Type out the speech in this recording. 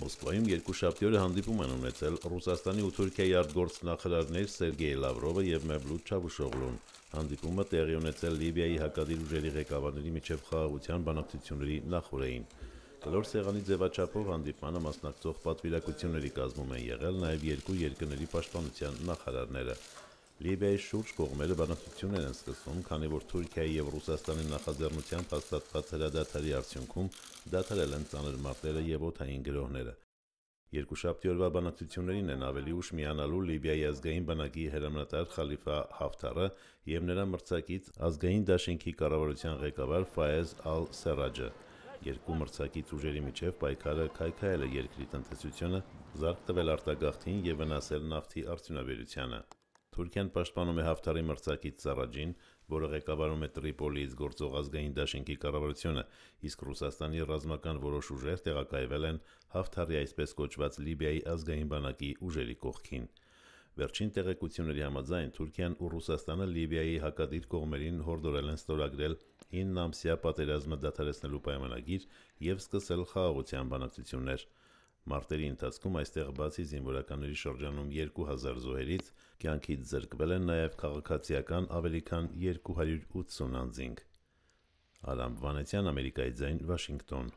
Մոսկվայում երկուշաբթի օրը հանդիպում են ունեցել Ռուսաստանի ու Թուրքիայի արտգործնախարարներ Սերգեյ Լավրովը եւ Մևլութ Չավուշօղլուն։ Հանդիպումը տեղի ունեցել Լիբիայի հակադիր ուժերի ղեկավարների միջև խաղաղության բանակցությունների նախորդին։ Կլոր սեղանի ձևաչափով հանդիպմանը մասնակցող պատվիրակությունների կազմում են եղել նաև երկու երկրների պաշտպանության նախարարները։ Լիբիայի շուրջ կողմերը բանակցություն են սկսում, քանի որ Թուրքիայի եւ Ռուսաստանի նախաձեռնությամբ հաստատված հրադադարի արդյունքում դադարել են ցաներ մարտերը եւ օթային գրոհները։ Երկուշաբթի օրվա բանակցություններին են ավելի ուշ միանալու Լիբիայի ազգային բանակի հրամանատար Խալիֆա Հաֆթարը եւ նրա մրցակից ազգային դաշինքի կառավարության ղեկավար Ֆայեզ Ալ-Սերաջը։ Երկու մրցակից ուժերի միջև պայքարը քայքայել է երկրի տնտեսությունը, զարգ տվել արտագաղթին եւ վնասել նավթի արդյունաբերությանը։ Թուրքիան պաշտպանում է Հաֆթարի մրցակից Սարաջին, որը ղեկավարում է Տրիպոլիից գործող ազգային դաշինքի կառավարությունը, իսկ Ռուսաստանի ռազմական որոշ ուժեր տեղակայվել են Հաֆթարի այսպես կոչված Լիբիայի ազգային բանակի ուժերի կողքին։ Վերջին տեղեկությունների համաձայն Թուրքիան ու Ռուսաստանը Լիբիայի հակադիր կողմերին հորդորել են ստորագրել 9 ամսյա պատերազմը դադարեցնելու պայմանագիր եւ սկսել խաղաղության բանակցություններ։ Մարտերի ընթացքում այստեղ բացի զինվորականների շրջանում 2000 զոհերից կյանքից զրկվել են նաև քաղաքացիական ավելի քան 280 անձինք։ Արամ Վանեցյան, Ամերիկայի ձայն, Վաշինգտոն։